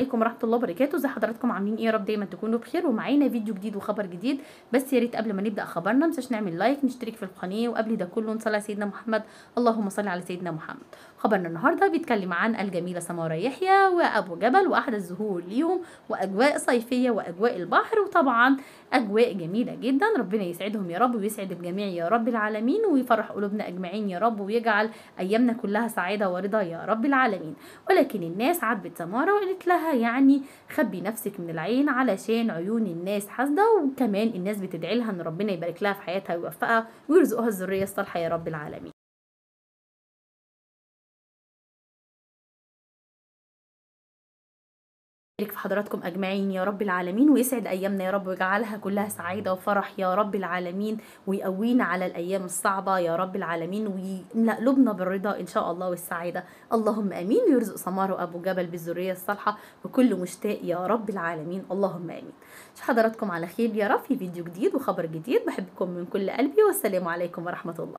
عليكم ورحمه الله وبركاته ازي حضراتكم عاملين ايه يا رب دايما تكونوا بخير ومعانا فيديو جديد وخبر جديد بس يا ريت قبل ما نبدا خبرنا متنساش نعمل لايك نشترك في القناه وقبل ده كله نصلي على سيدنا محمد اللهم صل على سيدنا محمد خبرنا النهارده بيتكلم عن الجميله سماره يحيى وابو جبل واحد الزهور ليهم واجواء صيفيه واجواء البحر وطبعا اجواء جميله جدا ربنا يسعدهم يا رب ويسعد الجميع يا رب العالمين ويفرح قلوبنا اجمعين يا رب ويجعل ايامنا كلها سعاده ورضا يا رب العالمين ولكن الناس عاتبت سماره وقالت لها يعني خبي نفسك من العين علشان عيون الناس حاسده وكمان الناس بتدعي لها ان ربنا يبارك لها في حياتها ويوفقها ويرزقها الذريه الصالحه يا رب العالمين بارك في حضراتكم أجمعين يا رب العالمين ويسعد أيامنا يا رب ويجعلها كلها سعادة وفرح يا رب العالمين ويقوينا على الأيام الصعبة يا رب العالمين قلوبنا بالرضا إن شاء الله والسعادة اللهم أمين ويرزق سمار أبو جبل بالذرية الصالحة وكل مشتاق يا رب العالمين اللهم أمين أشوف حضراتكم على خير يا رب في فيديو جديد وخبر جديد بحبكم من كل قلبي والسلام عليكم ورحمة الله